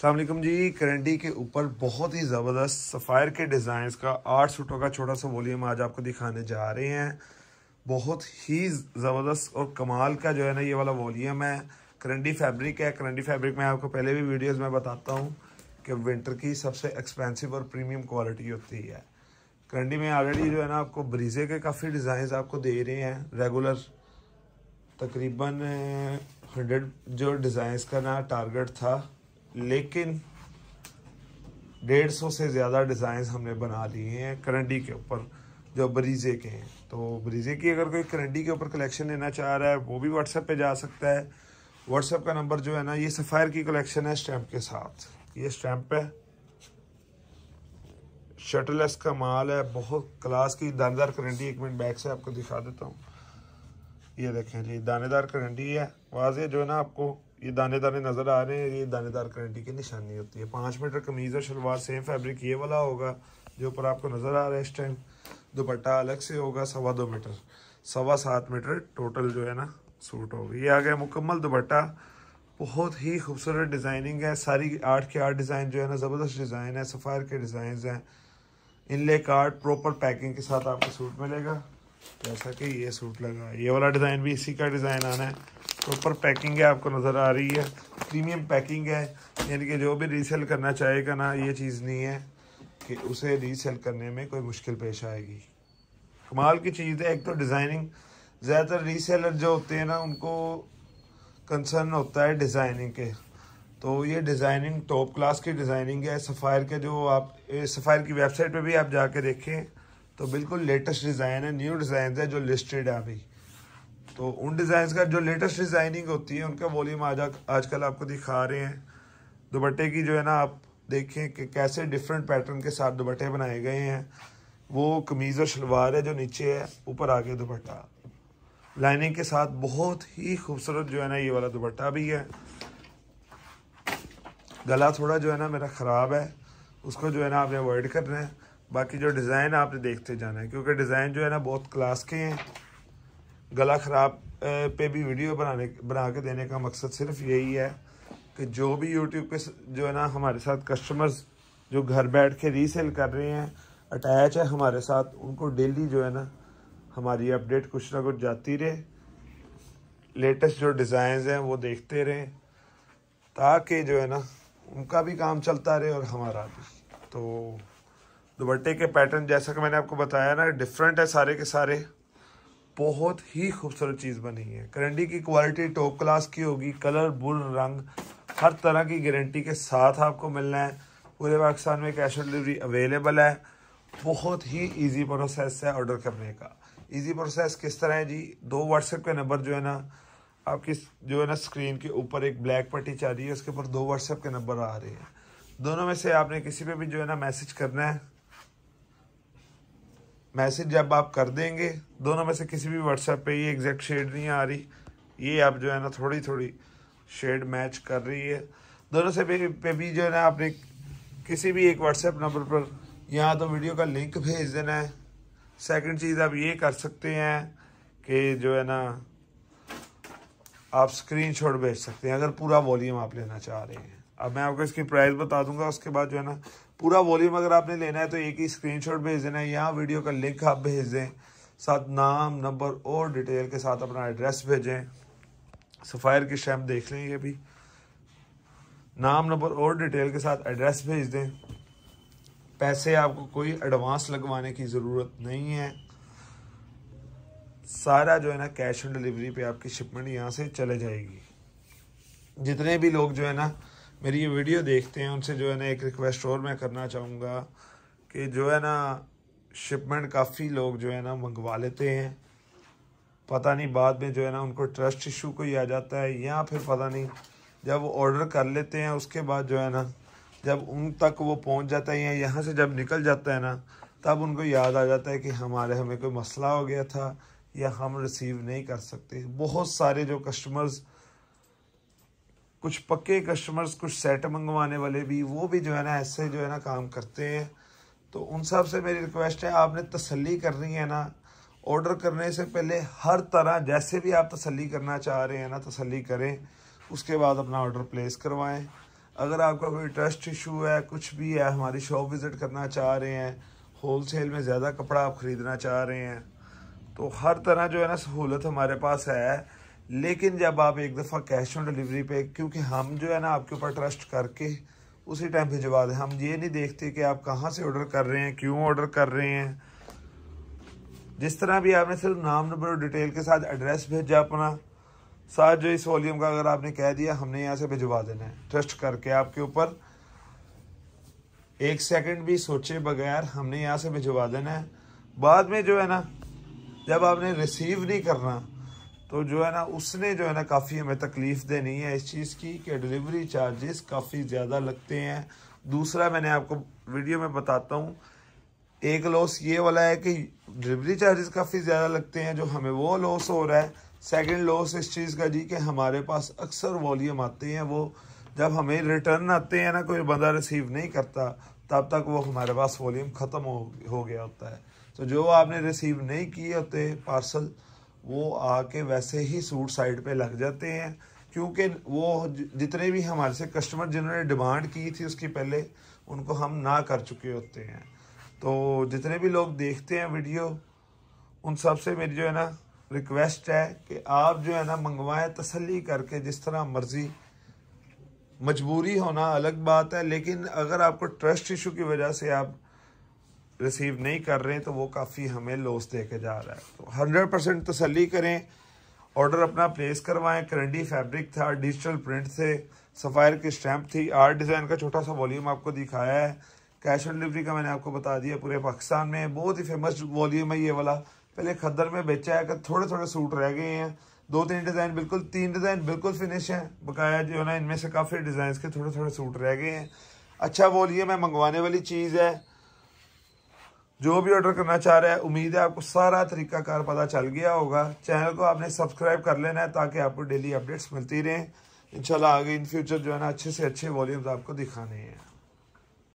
सलामकुम जी करेंटी के ऊपर बहुत ही ज़बरदस्त सफ़ायर के डिज़ाइंस का आठ सूटों का छोटा सा वॉल्यूम आज आपको दिखाने जा रहे हैं बहुत ही ज़बरदस्त और कमाल का जो है ना ये वाला वॉल्यूम है करेंटी फैब्रिक है करेंटी फैब्रिक में आपको पहले भी वीडियोज़ में बताता हूँ कि विंटर की सबसे एक्सपेंसिव और प्रीमियम क्वालिटी होती है करंडी में ऑलरेडी जो है ना आपको ब्रीजे के काफ़ी डिज़ाइन आपको दे रहे हैं रेगुलर तकरीबन हंड्रेड जो डिज़ाइंस का ना टारगेट था लेकिन डेढ़ सौ से ज़्यादा डिज़ाइन हमने बना लिए हैं करंडी के ऊपर जो ब्रीजे के हैं तो ब्रीजे की अगर कोई करंडी के ऊपर कलेक्शन लेना चाह रहा है वो भी व्हाट्सएप पे जा सकता है व्हाट्सएप का नंबर जो है ना ये सफ़ायर की कलेक्शन है स्टैम्प के साथ ये स्टैम्प है शटलस का माल है बहुत क्लास की दानेदार करंडी एक मिनट बैग से आपको दिखा देता हूँ ये देखें जी दानेदार करंडी है वाजे जो है ना आपको ये दाने दाने नज़र आ रहे हैं ये दानेदार करंटी की निशानी होती है पाँच मीटर कमीज़ और शलवार सेम फैब्रिक ये वाला होगा जो ऊपर आपको नज़र आ रहा है इस टाइम दुपट्टा अलग से होगा सवा दो मीटर सवा सात मीटर टोटल जो है ना सूट होगी ये आ गया मुकम्मल दुपट्टा बहुत ही खूबसूरत डिज़ाइनिंग है सारी आठ के आठ डिज़ाइन जो है ना ज़बरदस्त डिज़ाइन है सफ़ायर के डिज़ाइन हैं इनले कार्ड प्रॉपर पैकिंग के साथ आपको सूट मिलेगा जैसा कि ये सूट लगा ये वाला डिज़ाइन भी इसी का डिज़ाइन आना है प्रॉपर पैकिंग है आपको नज़र आ रही है प्रीमियम पैकिंग है यानी कि जो भी रीसेल करना चाहेगा ना ये चीज़ नहीं है कि उसे रीसेल करने में कोई मुश्किल पेश आएगी कमाल की चीज़ है एक तो डिज़ाइनिंग ज़्यादातर रीसेलर जो होते हैं ना उनको कंसर्न होता है डिज़ाइनिंग के तो ये डिज़ाइनिंग टॉप क्लास की डिज़ाइनिंग है सफ़ायर के जो आप सफ़ायर की वेबसाइट पे भी आप जाके देखें तो बिल्कुल लेटेस्ट डिज़ाइन है न्यू डिज़ाइन है जो लिस्टेड है अभी तो उन डिज़ाइन का जो लेटेस्ट डिज़ाइनिंग होती है उनका वॉल्यूम आज आजकल आपको दिखा रहे हैं दुपट्टे की जो है ना आप देखें कि कैसे डिफरेंट पैटर्न के साथ दुपट्टे बनाए गए हैं वो कमीज़ और शलवार है जो नीचे है ऊपर आगे दुपट्टा लाइनिंग के साथ बहुत ही खूबसूरत जो है ना ये वाला दुपट्टा भी है गला थोड़ा जो है ना मेरा ख़राब है उसको जो है ना आपने अवॉइड करना है बाकी जो डिज़ाइन आपने देखते जाना है क्योंकि डिज़ाइन जो है ना बहुत क्लास के हैं गला ख़राब पे भी वीडियो बनाने बना के देने का मकसद सिर्फ यही है कि जो भी यूट्यूब के जो है ना हमारे साथ कस्टमर्स जो घर बैठ के रीसेल कर रहे हैं अटैच है हमारे साथ उनको डेली जो है ना हमारी अपडेट कुछ ना कुछ जाती रहे लेटेस्ट जो डिज़ाइन हैं वो देखते रहें ताकि जो है ना उनका भी काम चलता रहे और हमारा भी तो दुपट्टे के पैटर्न जैसा कि मैंने आपको बताया ना डिफरेंट है सारे के सारे बहुत ही खूबसूरत चीज़ बनी है करंटी की क्वालिटी टॉप क्लास की होगी कलर बुल रंग हर तरह की गारंटी के साथ आपको मिलना है पूरे पाकिस्तान में कैश ऑन डिलीवरी अवेलेबल है बहुत ही इजी प्रोसेस है ऑर्डर करने का इजी प्रोसेस किस तरह है जी दो व्हाट्सएप के नंबर जो है ना आपकी जो है ना स्क्रीन के ऊपर एक ब्लैक पट्टी चाह रही है उसके ऊपर दो व्हाट्सएप के नंबर आ रहे हैं दोनों में से आपने किसी पे भी जो है ना मैसेज करना है मैसेज जब आप कर देंगे दोनों में से किसी भी व्हाट्सएप पे ये एग्जैक्ट शेड नहीं आ रही ये आप जो है ना थोड़ी थोड़ी शेड मैच कर रही है दोनों से पे, पे भी जो है ना आपने किसी भी एक व्हाट्सएप नंबर पर यहाँ तो वीडियो का लिंक भेज देना है सेकंड चीज़ आप ये कर सकते हैं कि जो है ना आप स्क्रीनशॉट भेज सकते हैं अगर पूरा वॉल्यूम आप लेना चाह रहे हैं अब मैं आपको इसकी प्राइस बता दूंगा उसके बाद जो है ना पूरा वॉल्यूम अगर आपने लेना है तो एक ही स्क्रीनशॉट भेज देना है यहाँ वीडियो का लिंक आप भेज दें साथ नाम नंबर और डिटेल के साथ अपना एड्रेस भेजें सफ़ायर की शैम देख लें ये भी नाम नंबर और डिटेल के साथ एड्रेस भेज दें पैसे आपको कोई एडवांस लगवाने की ज़रूरत नहीं है सारा जो है ना कैश ऑन डिलीवरी पे आपकी शिपमेंट यहाँ से चले जाएगी जितने भी लोग जो है ना मेरी ये वीडियो देखते हैं उनसे जो है ना एक रिक्वेस्ट और मैं करना चाहूँगा कि जो है ना शिपमेंट काफ़ी लोग जो है ना मंगवा लेते हैं पता नहीं बाद में जो है ना उनको ट्रस्ट इशू कोई आ जाता है या फिर पता नहीं जब वो ऑर्डर कर लेते हैं उसके बाद जो है ना जब उन तक वो पहुंच जाता है या यहाँ से जब निकल जाता है ना तब उनको याद आ जाता है कि हमारे हमें कोई मसला हो गया था या हम रिसीव नहीं कर सकते बहुत सारे जो कस्टमर्स कुछ पक्के कस्टमर्स कुछ सेट मंगवाने वाले भी वो भी जो है ना ऐसे जो है ना काम करते हैं तो उन सब से मेरी रिक्वेस्ट है आपने तसल्ली करनी है ना ऑर्डर करने से पहले हर तरह जैसे भी आप तसल्ली करना चाह रहे हैं ना तसल्ली करें उसके बाद अपना ऑर्डर प्लेस करवाएं अगर आपका कोई ट्रस्ट इशू है कुछ भी है हमारी शॉप विज़िट करना चाह रहे हैं होल सेल में ज़्यादा कपड़ा आप ख़रीदना चाह रहे हैं तो हर तरह जो है ना सहूलत हमारे पास है लेकिन जब आप एक दफ़ा कैश ऑन डिलीवरी पे क्योंकि हम जो है ना आपके ऊपर ट्रस्ट करके उसी टाइम भिजवा दें हम ये नहीं देखते कि आप कहाँ से ऑर्डर कर रहे हैं क्यों ऑर्डर कर रहे हैं जिस तरह भी आपने सिर्फ नाम नंबर और डिटेल के साथ एड्रेस भेजा अपना साथ जो इस वॉल्यूम का अगर आपने कह दिया हमने यहाँ से भिजवा देना है ट्रस्ट करके आपके ऊपर एक सेकंड भी सोचे बगैर हमने यहाँ से भिजवा देना है बाद में जो है ना जब आपने रिसीव नहीं करना तो जो है ना उसने जो है ना काफ़ी हमें तकलीफ़ देनी है इस चीज़ की कि डिलीवरी चार्जेस काफ़ी ज़्यादा लगते हैं दूसरा मैंने आपको वीडियो में बताता हूँ एक लॉस ये वाला है कि डिलीवरी चार्जेस काफ़ी ज़्यादा लगते हैं जो हमें वो लॉस हो रहा है सेकंड लॉस इस चीज़ का जी कि हमारे पास अक्सर वॉल्यूम आते हैं वो जब हमें रिटर्न आते हैं ना कोई बंदा रिसीव नहीं करता तब तक वो हमारे पास वॉल्यूम ख़त्म हो, हो गया होता है तो जो आपने रिसीव नहीं किए होते पार्सल वो आके वैसे ही सूट साइड पे लग जाते हैं क्योंकि वो जितने भी हमारे से कस्टमर जिन्होंने डिमांड की थी उसकी पहले उनको हम ना कर चुके होते हैं तो जितने भी लोग देखते हैं वीडियो उन सब से मेरी जो है ना रिक्वेस्ट है कि आप जो है ना मंगवाएं तसल्ली करके जिस तरह मर्ज़ी मजबूरी होना अलग बात है लेकिन अगर आपको ट्रस्ट इशू की वजह से आप रिसीव नहीं कर रहे तो वो काफ़ी हमें लॉस दे के जा रहा है तो हंड्रेड परसेंट तसली करें ऑर्डर अपना प्लेस करवाएं करंडी फैब्रिक था डिजिटल प्रिंट थे सफ़ायर की स्टैम्प थी आर्ट डिज़ाइन का छोटा सा वॉल्यूम आपको दिखाया है कैश ऑन डिलीवरी का मैंने आपको बता दिया पूरे पाकिस्तान में बहुत ही फेमस वॉल्यूम है ये वाला पहले खद्दर में बेचा है कि थोड़े थोड़े सूट रह गए हैं दो तीन डिज़ाइन बिल्कुल तीन डिज़ाइन बिल्कुल फिनिश हैं बकाया जो है ना इनमें से काफ़ी डिज़ाइन के थोड़े थोड़े सूट रह गए हैं अच्छा वॉल्यूम है मंगवाने वाली चीज़ है जो भी ऑर्डर करना चाह रहे हैं उम्मीद है आपको सारा तरीका कार पता चल गया होगा चैनल को आपने सब्सक्राइब कर लेना है ताकि आपको डेली अपडेट्स मिलती रहें इंशाल्लाह आगे इन फ्यूचर जो है ना अच्छे से अच्छे वॉल्यूम्स आपको दिखाने हैं